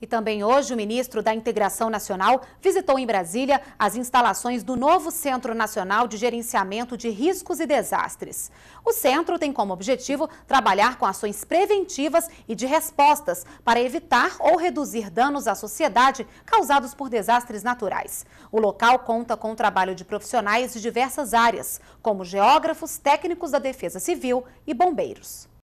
E também hoje o ministro da Integração Nacional visitou em Brasília as instalações do novo Centro Nacional de Gerenciamento de Riscos e Desastres. O centro tem como objetivo trabalhar com ações preventivas e de respostas para evitar ou reduzir danos à sociedade causados por desastres naturais. O local conta com o trabalho de profissionais de diversas áreas, como geógrafos, técnicos da Defesa Civil e bombeiros.